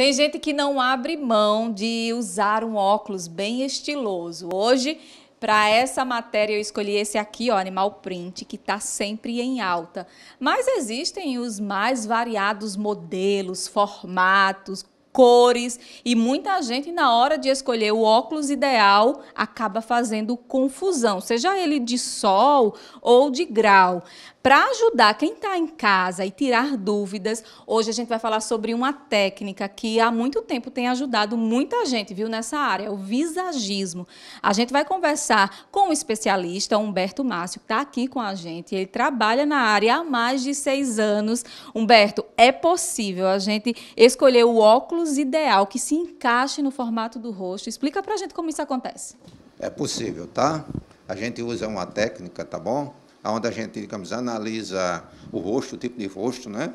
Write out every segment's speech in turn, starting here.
Tem gente que não abre mão de usar um óculos bem estiloso. Hoje, para essa matéria, eu escolhi esse aqui, ó, Animal Print, que está sempre em alta. Mas existem os mais variados modelos, formatos, cores e muita gente na hora de escolher o óculos ideal acaba fazendo confusão, seja ele de sol ou de grau. Para ajudar quem está em casa e tirar dúvidas, hoje a gente vai falar sobre uma técnica que há muito tempo tem ajudado muita gente, viu, nessa área, o visagismo. A gente vai conversar com o especialista Humberto Márcio, que está aqui com a gente. Ele trabalha na área há mais de seis anos. Humberto, é possível a gente escolher o óculos óculos ideal que se encaixe no formato do rosto? Explica para a gente como isso acontece. É possível, tá? A gente usa uma técnica, tá bom? Onde a gente, digamos, analisa o rosto, o tipo de rosto, né?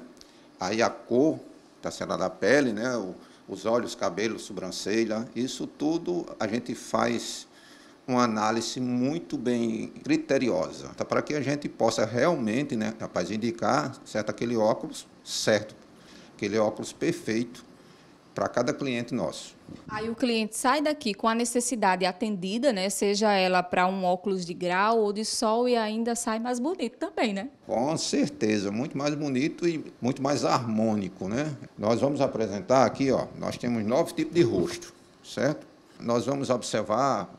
Aí a cor, tá sendo da pele, né? O, os olhos, cabelo, sobrancelha, isso tudo a gente faz uma análise muito bem criteriosa, tá? para que a gente possa realmente, né, rapaz, indicar certo aquele óculos certo, aquele óculos perfeito para cada cliente nosso. Aí o cliente sai daqui com a necessidade atendida, né? Seja ela para um óculos de grau ou de sol e ainda sai mais bonito também, né? Com certeza, muito mais bonito e muito mais harmônico, né? Nós vamos apresentar aqui, ó, nós temos nove tipos de rosto, certo? Nós vamos observar,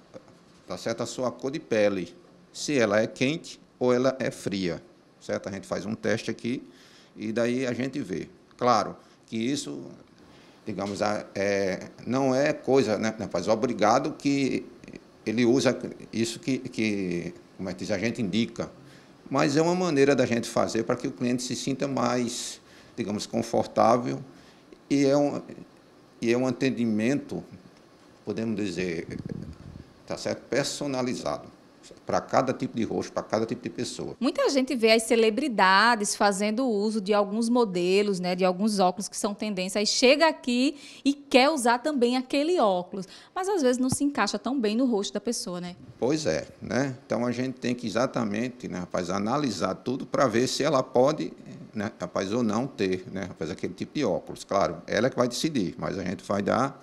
tá certo, a sua cor de pele, se ela é quente ou ela é fria, certo? A gente faz um teste aqui e daí a gente vê. Claro que isso digamos, é, não é coisa, né, né, rapaz? Obrigado que ele usa isso que, que como é que diz, a gente indica. Mas é uma maneira da gente fazer para que o cliente se sinta mais, digamos, confortável e é um, e é um atendimento, podemos dizer, tá certo? personalizado para cada tipo de rosto, para cada tipo de pessoa. Muita gente vê as celebridades fazendo uso de alguns modelos, né, de alguns óculos que são tendência, aí chega aqui e quer usar também aquele óculos, mas às vezes não se encaixa tão bem no rosto da pessoa, né? Pois é, né? Então a gente tem que exatamente, né, rapaz, analisar tudo para ver se ela pode, né, rapaz, ou não ter, né, rapaz, aquele tipo de óculos. Claro, ela é que vai decidir, mas a gente vai dar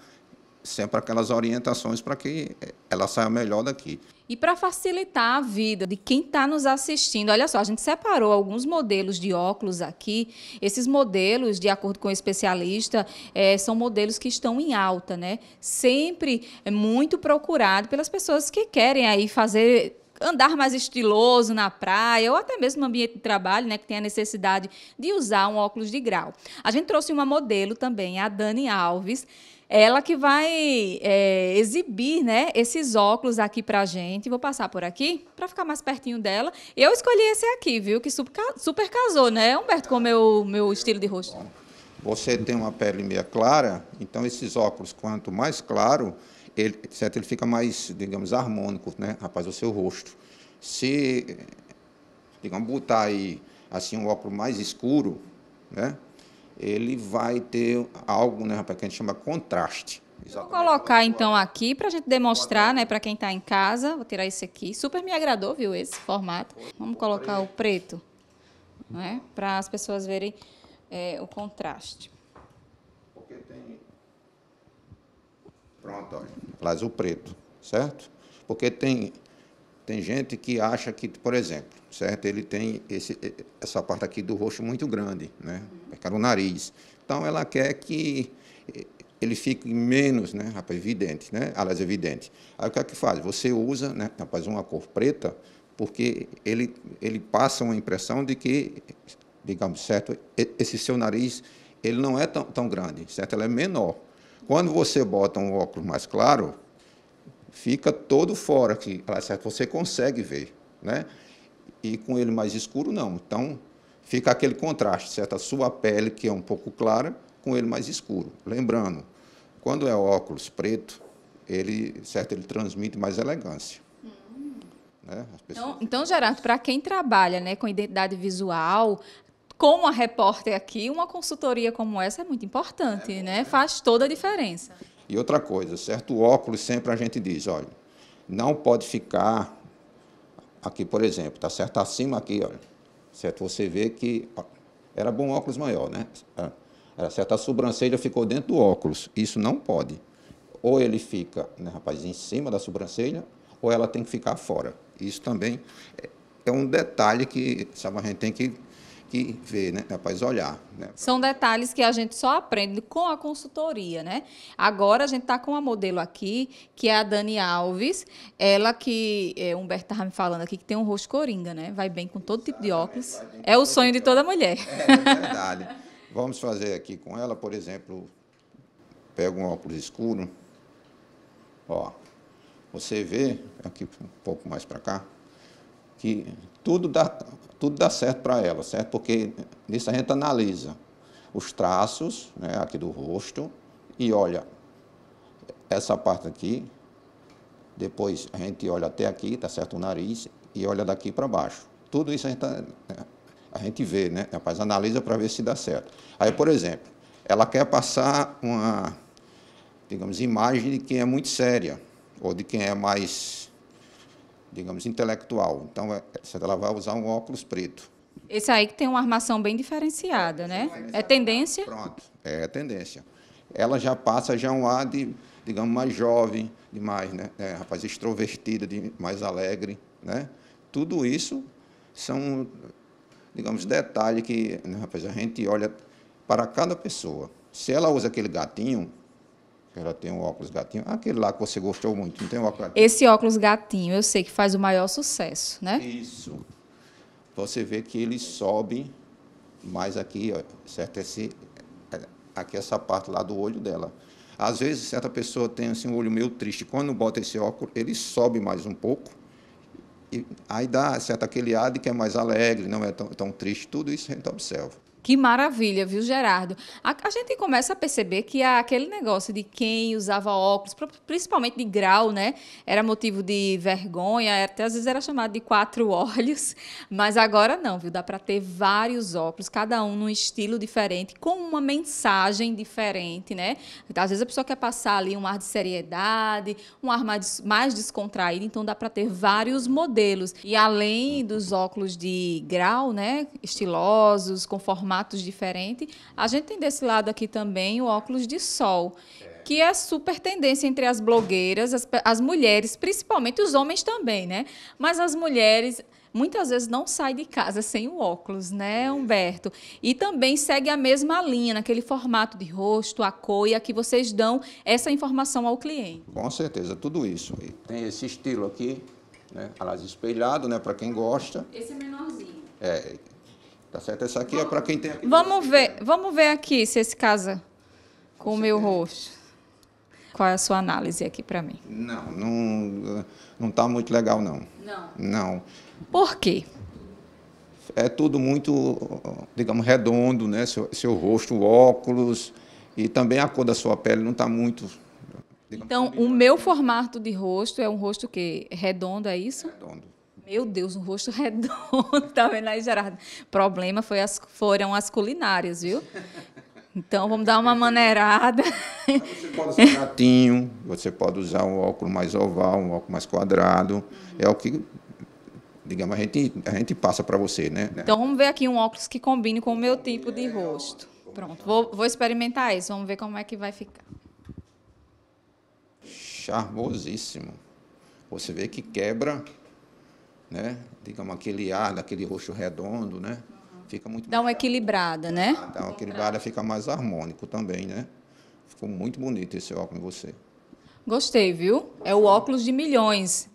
sempre aquelas orientações para que eh, ela saia melhor daqui. E para facilitar a vida de quem está nos assistindo, olha só, a gente separou alguns modelos de óculos aqui. Esses modelos, de acordo com o especialista, é, são modelos que estão em alta, né? Sempre é muito procurado pelas pessoas que querem aí fazer andar mais estiloso na praia ou até mesmo no ambiente de trabalho, né, que tem a necessidade de usar um óculos de grau. A gente trouxe uma modelo também, a Dani Alves, ela que vai é, exibir né, esses óculos aqui pra gente. Vou passar por aqui para ficar mais pertinho dela. Eu escolhi esse aqui, viu? Que super casou, né, Humberto, com o meu, meu estilo de rosto. Você tem uma pele meia clara, então esses óculos, quanto mais claro, ele, certo, ele fica mais, digamos, harmônico, né, rapaz, o seu rosto. Se, digamos, botar aí assim um óculos mais escuro, né, ele vai ter algo, né, rapaz, que a gente chama contraste. Exatamente. Vou colocar então aqui para a gente demonstrar, né, para quem está em casa. Vou tirar esse aqui. Super me agradou, viu, esse formato. Vamos colocar o preto, né, para as pessoas verem é, o contraste. Porque tem. Pronto, olha. Traz o preto, certo? Porque tem tem gente que acha que, por exemplo, certo? Ele tem esse, essa parte aqui do rosto muito grande, né? É o nariz. Então ela quer que ele fique menos, né, rapaz, evidente, né? Aliás, evidente. Aí o que é que faz? Você usa, né, rapaz, uma cor preta, porque ele, ele passa uma impressão de que, digamos, certo, esse seu nariz, ele não é tão, tão grande, certo? Ele é menor. Quando você bota um óculos mais claro, fica todo fora aqui. Você consegue ver, né? E com ele mais escuro, não. Então, fica aquele contraste, certo? A sua pele, que é um pouco clara, com ele mais escuro. Lembrando, quando é óculos preto, ele, certo, ele transmite mais elegância. Hum. Né? Então, então, Gerardo, para quem trabalha né, com identidade visual, como a repórter aqui, uma consultoria como essa é muito importante, é, né? É. Faz toda a diferença. E outra coisa, certo? O óculos sempre a gente diz, olha, não pode ficar aqui, por exemplo, tá certo? Acima aqui, olha. Certo? Você vê que ó, era bom óculos maior, né? Ah, era certo, a sobrancelha ficou dentro do óculos. Isso não pode. Ou ele fica, né, rapaz, em cima da sobrancelha, ou ela tem que ficar fora. Isso também é um detalhe que sabe, a gente tem que que ver, né? Rapaz, olhar. Né? São detalhes que a gente só aprende com a consultoria, né? Agora a gente está com a modelo aqui, que é a Dani Alves. Ela que, é, Humberto estava me falando aqui, que tem um rosto coringa, né? Vai bem com todo Exatamente, tipo de óculos. É o sonho tipo de toda mulher. É, é verdade. Vamos fazer aqui com ela, por exemplo, pega um óculos escuro. Ó, você vê, aqui um pouco mais para cá, que tudo dá, tudo dá certo para ela, certo? Porque nisso a gente analisa os traços né, aqui do rosto e olha essa parte aqui, depois a gente olha até aqui, tá certo? O nariz e olha daqui para baixo. Tudo isso a gente, a gente vê, né? Rapaz, analisa para ver se dá certo. Aí, por exemplo, ela quer passar uma, digamos, imagem de quem é muito séria ou de quem é mais digamos, intelectual. Então, ela é, vai usar um óculos preto. Esse aí que tem uma armação bem diferenciada, né? É tendência? Pronto, é tendência. Ela já passa já um ar de, digamos, mais jovem, de mais, né? É, rapaz extrovertida, de mais alegre, né? Tudo isso são, digamos, detalhes que, né, rapaz, a gente olha para cada pessoa. Se ela usa aquele gatinho, ela tem um óculos gatinho. Aquele lá que você gostou muito, não tem um óculos gatinho? Esse óculos gatinho, eu sei que faz o maior sucesso, né? Isso. Você vê que ele sobe mais aqui, ó, certo? Esse, é, aqui essa parte lá do olho dela. Às vezes, certa pessoa tem assim, um olho meio triste. Quando bota esse óculos, ele sobe mais um pouco. E aí dá certo aquele ar de que é mais alegre, não é tão, tão triste. Tudo isso a gente observa. Que maravilha, viu, Gerardo? A, a, gente começa a perceber que aquele negócio de quem usava óculos, principalmente de grau, né? Era motivo de vergonha, é, até às vezes era chamado de quatro olhos, mas agora não, viu? Dá para ter vários óculos, cada um num estilo diferente, com uma mensagem diferente, né? Às vezes a pessoa quer passar ali um ar de seriedade, um ar mais, mais descontraído, então dá para ter vários modelos. E além dos óculos de grau, né? Estilosos, conformados, formatos diferentes. A gente tem desse lado aqui também o óculos de sol, que é super tendência entre as blogueiras, as, as mulheres, principalmente os homens também, né? Mas as mulheres muitas vezes não sai de casa sem o óculos, né, Humberto? E também segue a mesma linha, naquele formato de rosto, a coia que vocês dão essa informação ao cliente. Com certeza, tudo isso. E tem esse estilo aqui, né, aliás, espelhado, né, para quem gosta. Esse é menorzinho. É, Tá certo? Essa aqui é para quem tem. Aqui vamos ver, vamos ver aqui se esse casa com o meu rosto. Qual é a sua análise aqui para mim? Não, não, não tá muito legal não. Não. Não. Por quê? É tudo muito, digamos, redondo, né? Seu, seu rosto, óculos e também a cor da sua pele não está muito. Digamos, então, o meu formato de rosto é um rosto que redondo, é isso? Redondo. Meu Deus, um rosto redondo, tá vendo aí, Gerardo? Problema foi as, foram as culinárias, viu? Então vamos dar uma maneirada. Você pode usar um gatinho, você pode usar um óculos mais oval, um óculos mais quadrado. Uhum. É o que, digamos, a gente, a gente passa para você, né? Então vamos ver aqui um óculos que combine com o meu tipo de rosto. Pronto, vou, vou experimentar isso, vamos ver como é que vai ficar. Charmosíssimo. Você vê que quebra né? Digamos, aquele ar daquele roxo redondo, né? Fica muito Dá uma equilibrada, né? Dá uma equilibrada, fica mais harmônico também, né? Ficou muito bonito esse óculos em você. Gostei, viu? É o óculos de milhões.